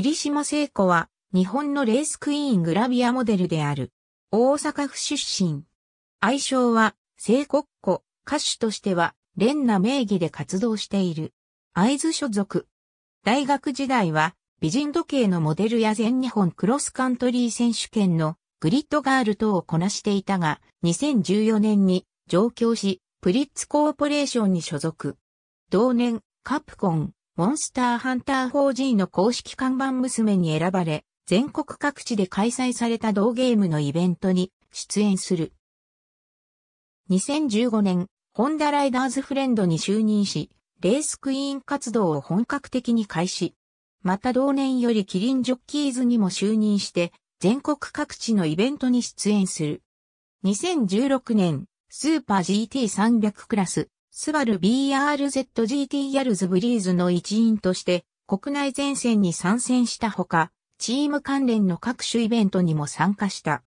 霧島聖子は、日本のレースクイーングラビアモデルである。大阪府出身。愛称は、聖国子、歌手としては、連な名義で活動している。会津所属。大学時代は、美人時計のモデルや全日本クロスカントリー選手権のグリッドガール等をこなしていたが、2014年に上京し、プリッツコーポレーションに所属。同年、カプコン、モンスターハンター 4G の公式看板娘に選ばれ、全国各地で開催された同ゲームのイベントに出演する。2015年、ホンダライダーズフレンドに就任し、レースクイーン活動を本格的に開始。また同年よりキリンジョッキーズにも就任して、全国各地のイベントに出演する。2016年、スーパー GT300 クラス、スバル BRZGT ヤルズブリーズの一員として国内前線に参戦したほか、チーム関連の各種イベントにも参加した。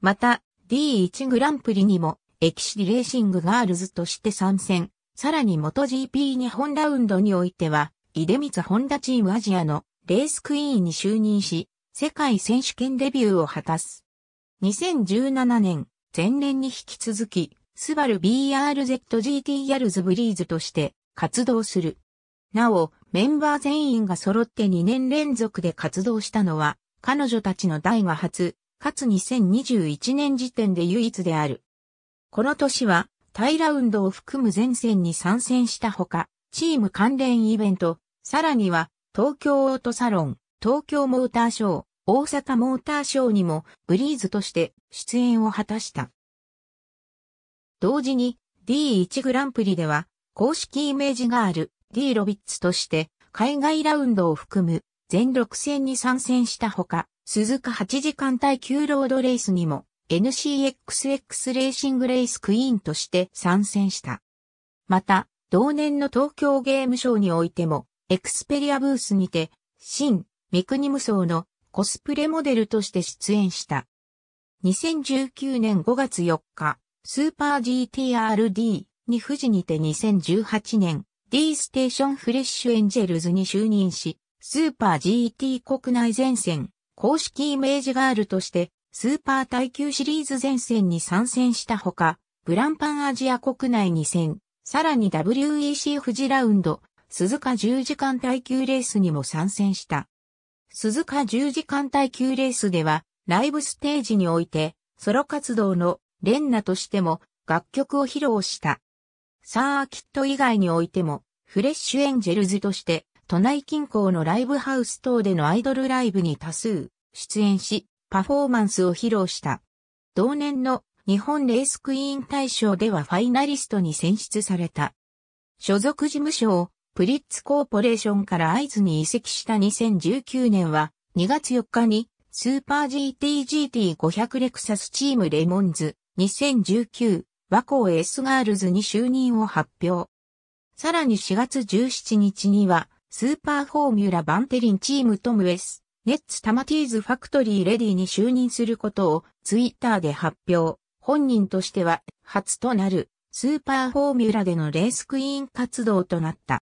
また、D1 グランプリにも、エキシリレーシングガールズとして参戦。さらに元 GP 日本ラウンドにおいては、デ出光ホンダチームアジアのレースクイーンに就任し、世界選手権デビューを果たす。2017年、前年に引き続き、スバル BRZGT ヤルズブリーズとして活動する。なお、メンバー全員が揃って2年連続で活動したのは、彼女たちの代が初、かつ2021年時点で唯一である。この年は、タイラウンドを含む前線に参戦したほか、チーム関連イベント、さらには、東京オートサロン、東京モーターショー、大阪モーターショーにも、ブリーズとして出演を果たした。同時に D1 グランプリでは公式イメージがある D ロビッツとして海外ラウンドを含む全6戦に参戦したほか、鈴鹿8時間耐久ロードレースにも NCXX レーシングレースクイーンとして参戦した。また、同年の東京ゲームショーにおいても、エクスペリアブースにて、新、ミクニム層のコスプレモデルとして出演した。2019年5月4日、スーパー GTRD に富士にて2018年 D ステーションフレッシュエンジェルズに就任し、スーパー GT 国内前線公式イメージガールとしてスーパー耐久シリーズ前線に参戦したほか、ブランパンアジア国内2戦、さらに WEC 富士ラウンド、鈴鹿10時間耐久レースにも参戦した。鈴鹿10時間耐久レースでは、ライブステージにおいて、ソロ活動のレンナとしても楽曲を披露した。サーキット以外においても、フレッシュエンジェルズとして、都内近郊のライブハウス等でのアイドルライブに多数出演し、パフォーマンスを披露した。同年の日本レースクイーン大賞ではファイナリストに選出された。所属事務所をプリッツコーポレーションから合図に移籍した2019年は2月4日にスーパー GTGT500 レクサスチームレモンズ2019和光 S ガールズに就任を発表。さらに4月17日には、スーパーフォーミュラバンテリンチームトム S ス、ネッツタマティーズファクトリーレディに就任することをツイッターで発表。本人としては初となるスーパーフォーミュラでのレースクイーン活動となった。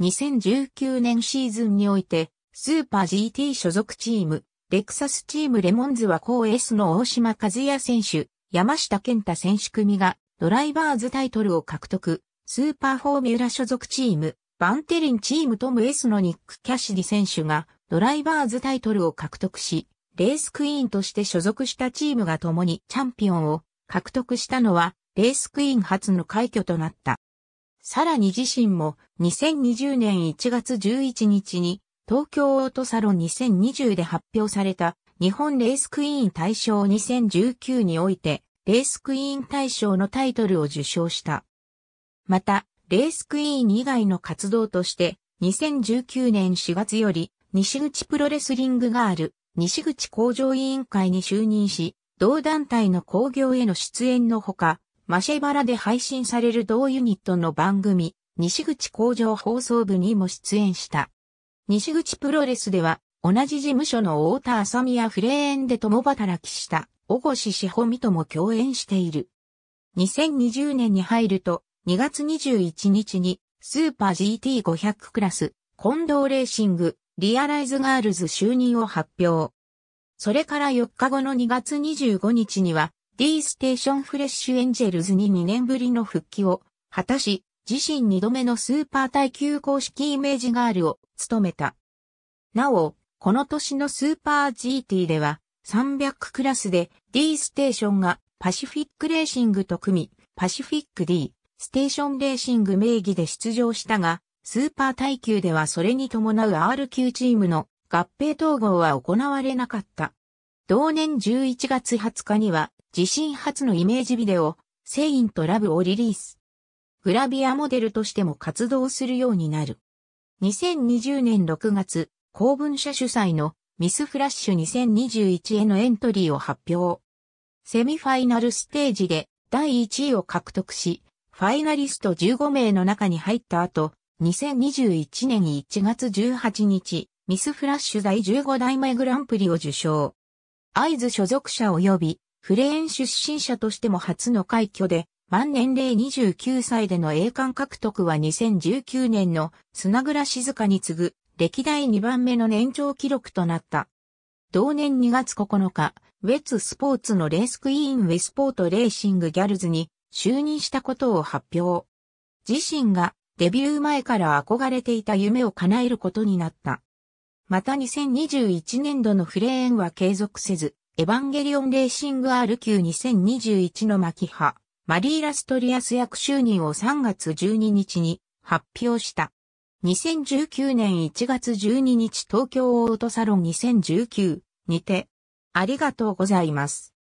2019年シーズンにおいて、スーパー GT 所属チーム、レクサスチームレモンズは高 S の大島和也選手、山下健太選手組がドライバーズタイトルを獲得、スーパーフォーミュラ所属チーム、バンテリンチームトム・エスのニック・キャシディ選手がドライバーズタイトルを獲得し、レースクイーンとして所属したチームが共にチャンピオンを獲得したのは、レースクイーン初の快挙となった。さらに自身も2020年1月11日に東京オートサロン2020で発表された日本レースクイーン大賞2019において、レースクイーン大賞のタイトルを受賞した。また、レースクイーン以外の活動として、2019年4月より、西口プロレスリングがある、西口工場委員会に就任し、同団体の工業への出演のほか、マシェバラで配信される同ユニットの番組、西口工場放送部にも出演した。西口プロレスでは、同じ事務所の太田浅見やフレーンで共働きした、小越志穂美とも共演している。2020年に入ると、2月21日に、スーパー GT500 クラス、コンドーレーシング、リアライズガールズ就任を発表。それから4日後の2月25日には、D ステーションフレッシュエンジェルズに2年ぶりの復帰を果たし、自身2度目のスーパー耐久公式イメージガールを務めた。なお、この年のスーパー GT では300クラスで D ステーションがパシフィックレーシングと組み、パシフィック D ステーションレーシング名義で出場したが、スーパー耐久ではそれに伴う R 級チームの合併統合は行われなかった。同年11月20日には自身初のイメージビデオ、セインとラブをリリース。グラビアモデルとしても活動するようになる。2020年6月、公文社主催のミスフラッシュ2021へのエントリーを発表。セミファイナルステージで第1位を獲得し、ファイナリスト15名の中に入った後、2021年1月18日、ミスフラッシュ第15代目グランプリを受賞。合図所属者及び、フレーン出身者としても初の快挙で、満年齢29歳での栄冠獲得は2019年の砂倉静香に次ぐ歴代2番目の年長記録となった。同年2月9日、ウェッツスポーツのレースクイーンウェスポートレーシングギャルズに就任したことを発表。自身がデビュー前から憧れていた夢を叶えることになった。また2021年度のフレーンは継続せず、エヴァンゲリオンレーシング R 級2021の巻派、マリーラストリアス役就任を3月12日に発表した。2019年1月12日東京オートサロン2019にて、ありがとうございます。